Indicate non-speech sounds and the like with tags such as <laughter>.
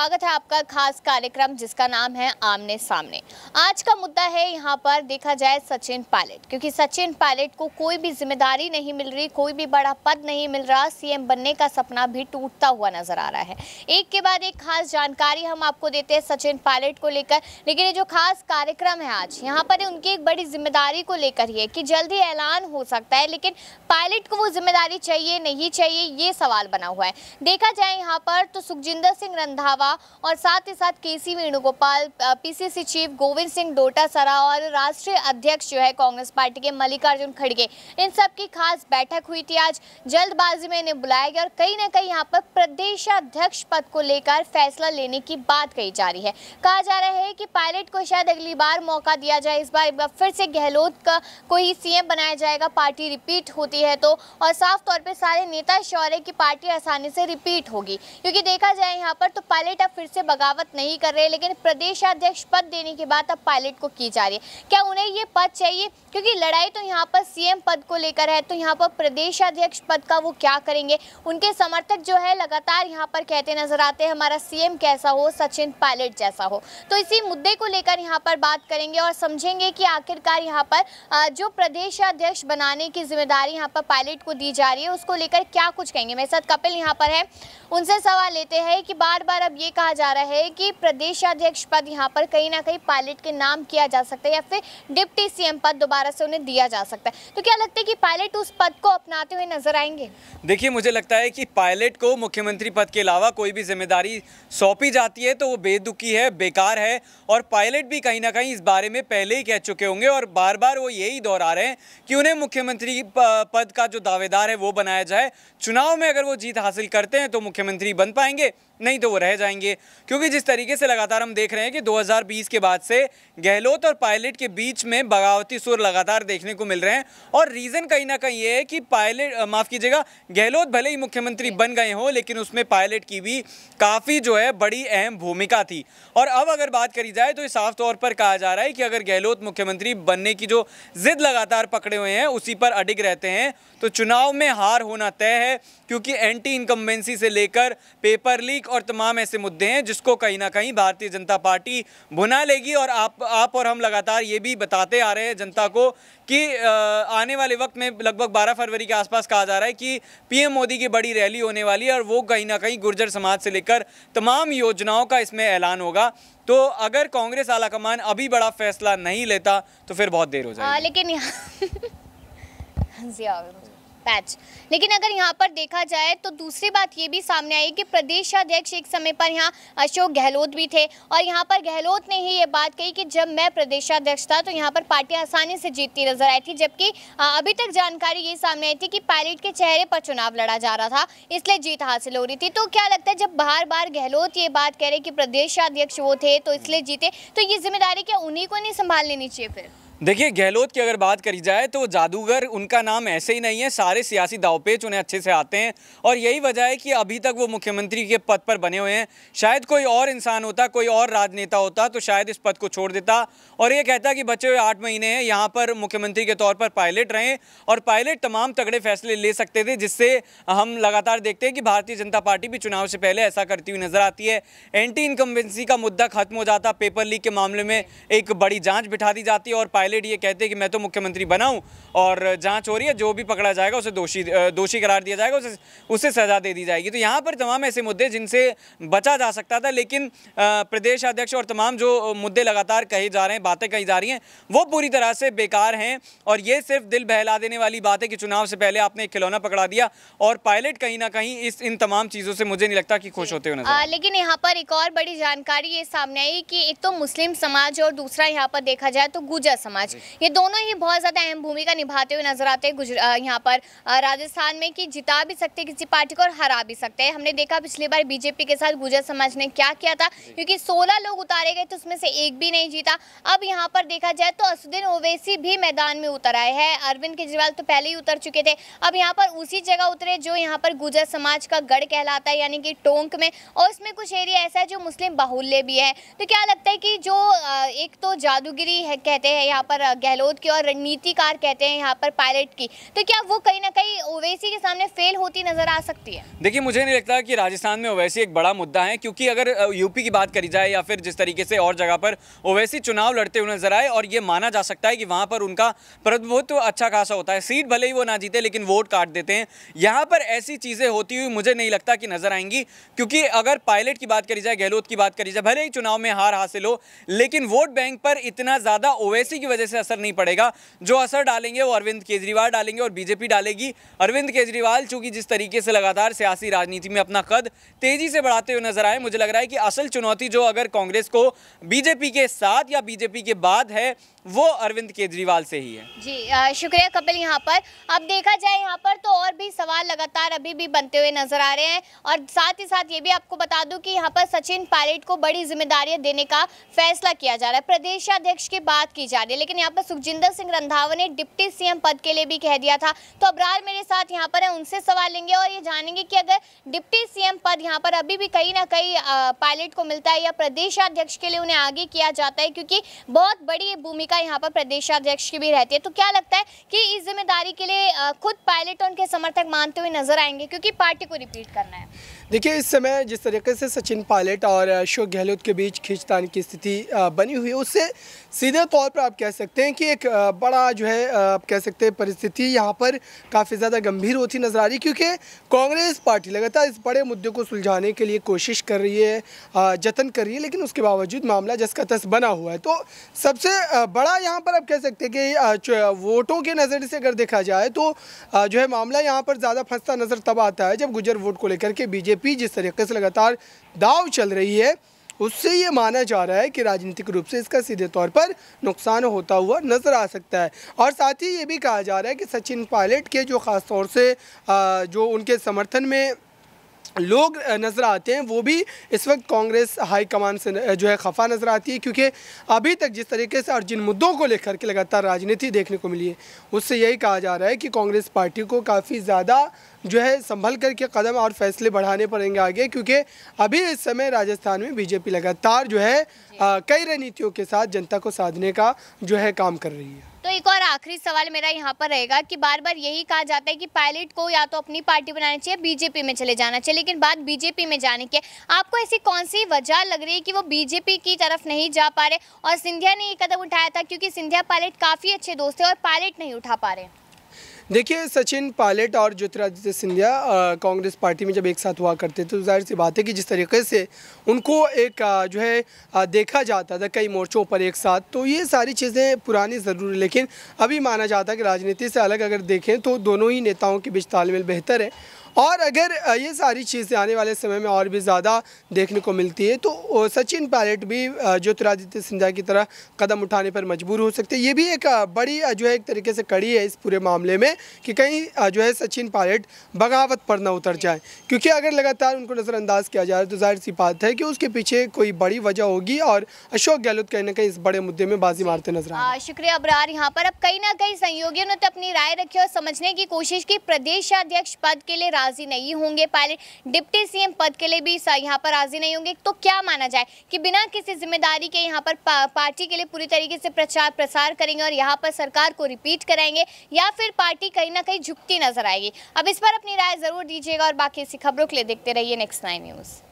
स्वागत है आपका खास कार्यक्रम जिसका नाम है आमने सामने आज का मुद्दा है यहाँ पर देखा जाए सचिन पायलट क्योंकि सचिन पायलट को कोई भी जिम्मेदारी नहीं मिल रही कोई भी बड़ा पद नहीं मिल रहा सीएम बनने का सपना भी टूटता हुआ नजर आ रहा है एक के बाद एक खास जानकारी हम आपको देते हैं सचिन पायलट को लेकर लेकिन ये जो खास कार्यक्रम है आज यहाँ पर उनकी एक बड़ी जिम्मेदारी को लेकर ही है कि जल्द ऐलान हो सकता है लेकिन पायलट को वो जिम्मेदारी चाहिए नहीं चाहिए ये सवाल बना हुआ है देखा जाए यहाँ पर तो सुखजिंदर सिंह रंधावा सरा और साथ ही साथ K C Venugopal PCC chief Govind Singh Dotasra और राष्ट्रीय अध्यक्ष जो है कांग्रेस पार्टी के मल्लिकार्जुन खड़गे इन सब की खास बैठक हुई थी आज जल्दबाजी में इन्हें बुलाया गया और कहीं ना कहीं यहाँ पर प्रदेशाध्यक्ष पद को लेकर फैसला लेने की बात कही जा रही है कहा जा रहा है कि पायलट को शायद अगली बार मौका दिया जाए इस बार एक बार फिर से गहलोत का कोई सीएम बनाया जाएगा पार्टी रिपीट होती है तो और साफ तौर पर सारे नेता श्योर है कि पार्टी आसानी से रिपीट होगी क्योंकि देखा जाए यहाँ पर तो पायलट पायलट अब फिर से बगावत नहीं कर रहे लेकिन प्रदेश अध्यक्ष पद देने की बात अब पायलट को की जा रही है क्या उन्हें ये पद चाहिए क्योंकि लड़ाई तो यहाँ पर सीएम पद को लेकर है तो यहाँ पर प्रदेश अध्यक्ष पद का वो क्या करेंगे उनके समर्थक जो है लगातार यहाँ पर कहते नजर आते हैं हमारा सीएम कैसा हो सचिन पायलट जैसा हो तो इसी मुद्दे को लेकर यहाँ पर बात करेंगे और समझेंगे कि आखिरकार यहाँ पर जो प्रदेश अध्यक्ष बनाने की जिम्मेदारी यहाँ पर पायलट को दी जा रही है उसको लेकर क्या कुछ कहेंगे मेरे साथ कपिल यहाँ पर है उनसे सवाल लेते हैं कि बार बार अब ये कहा जा रहा है कि प्रदेश अध्यक्ष पद यहाँ पर कहीं ना कहीं पायलट के नाम किया जा सकता है या फिर डिप्टी सीएम पद दोबारा से उन्हें दिया जा सकता है तो क्या लगता है कि पायलट उस पद को अपनाते हुए नजर आएंगे देखिए मुझे लगता है कि पायलट को मुख्यमंत्री पद के अलावा कोई भी जिम्मेदारी सौंपी जाती है तो वो बेदुखी है बेकार है और पायलट भी कहीं ना कहीं इस बारे में पहले ही कह चुके होंगे और बार बार वो यही दोहरा रहे हैं कि उन्हें मुख्यमंत्री पद का जो दावेदार है वो बनाया जाए चुनाव में अगर वो जीत हासिल करते हैं तो मुख्यमंत्री बन पाएंगे नहीं तो वो रह जाएंगे क्योंकि जिस तरीके से लगातार हम देख रहे हैं कि 2020 के बाद से गहलोत और पायलट के बीच में बगावती सुर लगातार देखने को मिल रहे हैं और रीज़न कहीं ना कहीं ये है कि पायलट माफ़ कीजिएगा गहलोत भले ही मुख्यमंत्री बन गए हों लेकिन उसमें पायलट की भी काफ़ी जो है बड़ी अहम भूमिका थी और अब अगर बात करी जाए तो साफ तौर पर कहा जा रहा है कि अगर गहलोत मुख्यमंत्री बनने की जो जिद लगातार पकड़े हुए हैं उसी पर अडिग रहते हैं तो चुनाव में हार होना तय है क्योंकि एंटी इनकम्बेंसी से लेकर पेपर लीक और तमाम ऐसे मुद्दे हैं जिसको कहीं ना कहीं भारतीय जनता पार्टी भुना लेगी और आप आप और हम लगातार ये भी बताते आ रहे हैं जनता को कि आने वाले वक्त में लगभग 12 फरवरी के आसपास कहा जा रहा है कि पीएम मोदी की बड़ी रैली होने वाली है और वो कहीं ना कहीं गुर्जर समाज से लेकर तमाम योजनाओं का इसमें ऐलान होगा तो अगर कांग्रेस आलाकमान अभी बड़ा फैसला नहीं लेता तो फिर बहुत देर हो हाँ, जाएगी लेकिन <laughs> हाँ पैच लेकिन अगर यहाँ पर देखा जाए तो दूसरी बात ये भी सामने आई कि प्रदेश अध्यक्ष एक समय पर यहाँ अशोक गहलोत भी थे और यहाँ पर गहलोत ने ही ये बात कही कि जब मैं प्रदेशाध्यक्ष था तो यहाँ पर पार्टी आसानी से जीतती नजर आई थी जबकि अभी तक जानकारी ये सामने आई थी कि पायलट के चेहरे पर चुनाव लड़ा जा रहा था इसलिए जीत हासिल हो रही थी तो क्या लगता है जब बार बार गहलोत ये बात कह रहे कि प्रदेशाध्यक्ष वो थे तो इसलिए जीते तो ये जिम्मेदारी क्या उन्हीं को नहीं संभाल लेनी चाहिए फिर देखिए गहलोत की अगर बात करी जाए तो जादूगर उनका नाम ऐसे ही नहीं है सारे सियासी दावपेच उन्हें अच्छे से आते हैं और यही वजह है कि अभी तक वो मुख्यमंत्री के पद पर बने हुए हैं शायद कोई और इंसान होता कोई और राजनेता होता तो शायद इस पद को छोड़ देता और ये कहता कि बचे हुए आठ महीने हैं यहाँ पर मुख्यमंत्री के तौर पर पायलट रहें और पायलट तमाम तगड़े फैसले ले सकते थे जिससे हम लगातार देखते हैं कि भारतीय जनता पार्टी भी चुनाव से पहले ऐसा करती हुई नजर आती है एंटी इनकम्बेंसी का मुद्दा खत्म हो जाता पेपर लीक के मामले में एक बड़ी जाँच बिठा दी जाती है और पायलट पायलट ये कहते हैं कि मैं तो मुख्यमंत्री बना और जाँच हो रही है जो भी पकड़ा जाएगा उसे दोषी दोषी करार दिया जाएगा उसे उसे सज़ा दे दी जाएगी तो यहाँ पर तमाम ऐसे मुद्दे जिनसे बचा जा सकता था लेकिन प्रदेश अध्यक्ष और तमाम जो मुद्दे लगातार कहे जा रहे हैं बातें कही जा रही हैं वो पूरी तरह से बेकार हैं और ये सिर्फ दिल बहला देने वाली बात है कि चुनाव से पहले आपने एक खिलौना पकड़ा दिया और पायलट कहीं ना कहीं इस इन तमाम चीज़ों से मुझे नहीं लगता कि खुश होते हुए लेकिन यहाँ पर एक और बड़ी जानकारी ये सामने आई कि एक तो मुस्लिम समाज और दूसरा यहाँ पर देखा जाए तो गुजर समाज समाज ये दोनों ही बहुत ज़्यादा अहम भूमिका निभाते हुए नजर आते हैं यहाँ पर राजस्थान में कि जिता भी सकते किसी पार्टी को और हरा भी सकते हैं हमने देखा पिछली बार बीजेपी के साथ गुजर समाज ने क्या किया था क्योंकि सोलह लोग उतारे गए तो उसमें से एक भी नहीं जीता अब यहाँ पर देखा जाए तो असुद्दीन ओवैसी भी मैदान में उतर आए हैं अरविंद केजरीवाल तो पहले ही उतर चुके थे अब यहाँ पर उसी जगह उतरे जो यहाँ पर गुजर समाज का गढ़ कहलाता है यानी कि टोंक में और इसमें कुछ एरिया ऐसा है जो मुस्लिम बाहुल्य भी है तो क्या लगता है कि जो एक तो जादूगिरी है कहते हैं यहाँ पर गहलोत की और रणनीतिकार कहते हैं यहाँ पर पायलट की तो क्या वो कहीं ना कहीं ओवैसी के सामने फेल होती नजर आ सकती है देखिए मुझे नहीं लगता कि राजस्थान में ओवैसी एक बड़ा मुद्दा है क्योंकि अगर यूपी की बात करी जाए या फिर जिस तरीके से और जगह पर ओवैसी चुनाव लड़ते हुए नजर आए और ये माना जा सकता है कि वहाँ पर उनका प्रभुत्व अच्छा खासा होता है सीट भले ही वो ना जीते लेकिन वोट काट देते हैं यहाँ पर ऐसी चीज़ें होती हुई मुझे नहीं लगता कि नजर आएंगी क्योंकि अगर पायलट की बात करी जाए गहलोत की बात करी जाए भले ही चुनाव में हार हासिल हो लेकिन वोट बैंक पर इतना ज़्यादा ओवैसी की की वजह से असर नहीं पड़ेगा जो असर डालेंगे वो अरविंद केजरीवाल डालेंगे और बीजेपी डालेगी अरविंद केजरीवाल चूंकि जिस तरीके से लगातार सियासी राजनीति में अपना कद तेजी से बढ़ाते हुए नजर आए मुझे लग रहा है कि असल चुनौती जो अगर कांग्रेस को बीजेपी के साथ या बीजेपी के बाद है वो अरविंद केजरीवाल से ही है जी शुक्रिया कपिल यहाँ पर अब देखा जाए यहाँ पर तो और भी सवाल लगातार अभी भी बनते हुए नजर आ रहे हैं और साथ ही साथ ये भी आपको बता दूं कि यहाँ पर सचिन पायलट को बड़ी जिम्मेदारियां देने का फैसला किया जा रहा है प्रदेश अध्यक्ष की बात की जा रही है लेकिन यहाँ पर सुखजिंदर सिंह रंधावा ने डिप्टी सीएम पद के लिए भी कह दिया था तो अबरार मेरे साथ यहाँ पर है उनसे सवाल लेंगे और ये जानेंगे कि अगर डिप्टी सीएम पद यहाँ पर अभी भी कहीं ना कहीं पायलट को मिलता है या प्रदेशाध्यक्ष के लिए उन्हें आगे किया जाता है क्योंकि बहुत बड़ी भूमिका यहाँ पर प्रदेशाध्यक्ष की भी रहती है तो क्या लगता है कि इस जिम्मेदारी के लिए खुद पायलट उनके समर्थक मानते हुए नजर आएंगे क्योंकि पार्टी को रिपीट करना है देखिए इस समय जिस तरीके से सचिन पायलट और अशोक गहलोत के बीच खींचतान की स्थिति बनी हुई है उससे सीधे तौर पर आप कह कह सकते हैं कि एक बड़ा जो है आप कह सकते हैं परिस्थिति यहाँ पर काफ़ी ज़्यादा गंभीर होती नज़र आ रही क्योंकि कांग्रेस पार्टी लगातार इस बड़े मुद्दे को सुलझाने के लिए कोशिश कर रही है जतन कर रही है लेकिन उसके बावजूद मामला जस का तस बना हुआ है तो सबसे बड़ा यहाँ पर आप कह सकते हैं कि वोटों के नज़र से अगर देखा जाए तो जो है मामला यहाँ पर ज़्यादा फंसता नज़र तब आता है जब गुजर वोट को लेकर के बीजेपी जिस तरीके से लगातार दाव चल रही है उससे ये माना जा रहा है कि राजनीतिक रूप से इसका सीधे तौर पर नुकसान होता हुआ नज़र आ सकता है और साथ ही ये भी कहा जा रहा है कि सचिन पायलट के जो ख़ास तौर से जो उनके समर्थन में लोग नज़र आते हैं वो भी इस वक्त कांग्रेस हाई कमान से जो है खफा नज़र आती है क्योंकि अभी तक जिस तरीके से और जिन मुद्दों को लेकर के लगातार राजनीति देखने को मिली है उससे यही कहा जा रहा है कि कांग्रेस पार्टी को काफ़ी ज़्यादा जो है संभल करके कदम और फैसले बढ़ाने पड़ेंगे आगे क्योंकि अभी इस समय राजस्थान में बीजेपी लगातार जो है आ, कई रणनीतियों के साथ जनता को साधने का जो है काम कर रही है तो एक और आखिरी सवाल मेरा यहाँ पर रहेगा कि बार बार यही कहा जाता है कि पायलट को या तो अपनी पार्टी बनानी चाहिए बीजेपी में चले जाना चाहिए लेकिन बात बीजेपी में जाने की आपको ऐसी कौन सी वजह लग रही है कि वो बीजेपी की तरफ नहीं जा पा रहे और सिंधिया ने ये कदम उठाया था क्योंकि सिंधिया पायलट काफ़ी अच्छे दोस्त है और पायलट नहीं उठा पा रहे देखिए सचिन पायलट और ज्योतिरादित्य सिंधिया कांग्रेस पार्टी में जब एक साथ हुआ करते थे तो जाहिर सी बात है कि जिस तरीके से उनको एक आ, जो है आ, देखा जाता था कई मोर्चों पर एक साथ तो ये सारी चीज़ें पुरानी ज़रूर है लेकिन अभी माना जाता है कि राजनीति से अलग अगर देखें तो दोनों ही नेताओं के बीच तालमेल बेहतर है और अगर ये सारी चीज़ें आने वाले समय में और भी ज़्यादा देखने को मिलती है तो सचिन पायलट भी ज्योतिरादित्य सिंधिया की तरह कदम उठाने पर मजबूर हो सकते हैं ये भी एक बड़ी जो है एक तरीके से कड़ी है इस पूरे मामले में कि कहीं जो है सचिन पायलट बगावत पर ना उतर जाए क्योंकि अगर लगातार उनको नज़रअंदाज किया जा रहा है तो जाहिर सी बात है कि उसके पीछे कोई बड़ी वजह होगी और अशोक गहलोत कहीं ना कहीं इस बड़े मुद्दे में बाजी मारते नजर आए शुक्रिया अबरार यहाँ पर अब कहीं ना कहीं सहयोगियों ने तो अपनी राय रखी और समझने की कोशिश की प्रदेशाध्यक्ष पद के लिए राजी नहीं होंगे पायलट डिप्टी सीएम पद के लिए भी यहाँ पर राजी नहीं होंगे तो क्या माना जाए कि बिना किसी जिम्मेदारी के यहाँ पर पा, पार्टी के लिए पूरी तरीके से प्रचार प्रसार करेंगे और यहाँ पर सरकार को रिपीट कराएंगे या फिर पार्टी कहीं ना कहीं झुकती नजर आएगी अब इस पर अपनी राय जरूर दीजिएगा और बाकी ऐसी खबरों के लिए देखते रहिए नेक्स्ट नाइन न्यूज़